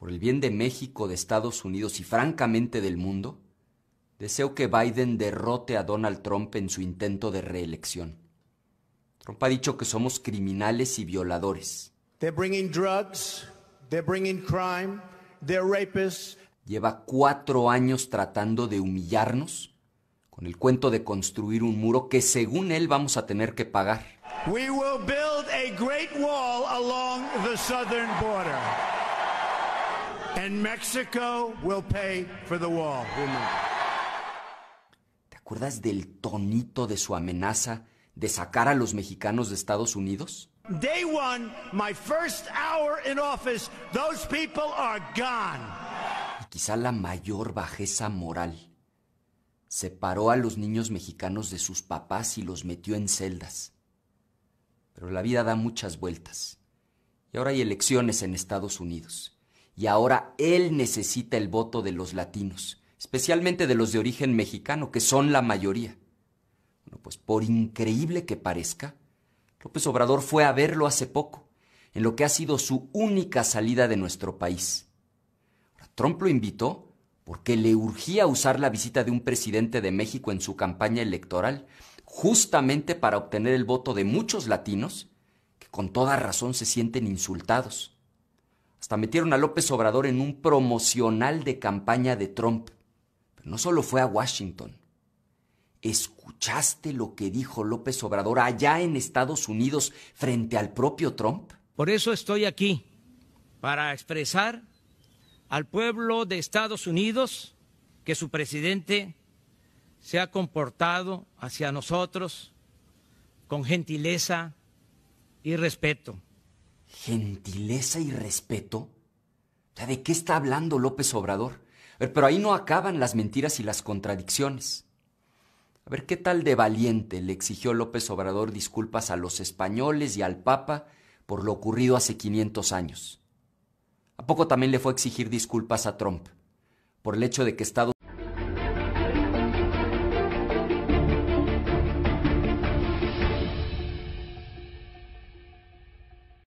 por el bien de México, de Estados Unidos y francamente del mundo, deseo que Biden derrote a Donald Trump en su intento de reelección. Trump ha dicho que somos criminales y violadores. Lleva cuatro años tratando de humillarnos con el cuento de construir un muro que según él vamos a tener que pagar. We will build a great wall along the southern border. And Mexico will pay for the ¿Te acuerdas del tonito de su amenaza de sacar a los mexicanos de Estados Unidos? Day one, my first hour in office, those people are gone. Y quizá la mayor bajeza moral. Separó a los niños mexicanos de sus papás y los metió en celdas. Pero la vida da muchas vueltas. Y ahora hay elecciones en Estados Unidos y ahora él necesita el voto de los latinos, especialmente de los de origen mexicano, que son la mayoría. Bueno, pues por increíble que parezca, López Obrador fue a verlo hace poco, en lo que ha sido su única salida de nuestro país. Trump lo invitó porque le urgía usar la visita de un presidente de México en su campaña electoral, justamente para obtener el voto de muchos latinos que con toda razón se sienten insultados. Hasta metieron a López Obrador en un promocional de campaña de Trump. Pero no solo fue a Washington. ¿Escuchaste lo que dijo López Obrador allá en Estados Unidos frente al propio Trump? Por eso estoy aquí, para expresar al pueblo de Estados Unidos que su presidente se ha comportado hacia nosotros con gentileza y respeto gentileza y respeto. ¿de qué está hablando López Obrador? Pero ahí no acaban las mentiras y las contradicciones. A ver, ¿qué tal de valiente le exigió López Obrador disculpas a los españoles y al Papa por lo ocurrido hace 500 años? ¿A poco también le fue a exigir disculpas a Trump por el hecho de que Estados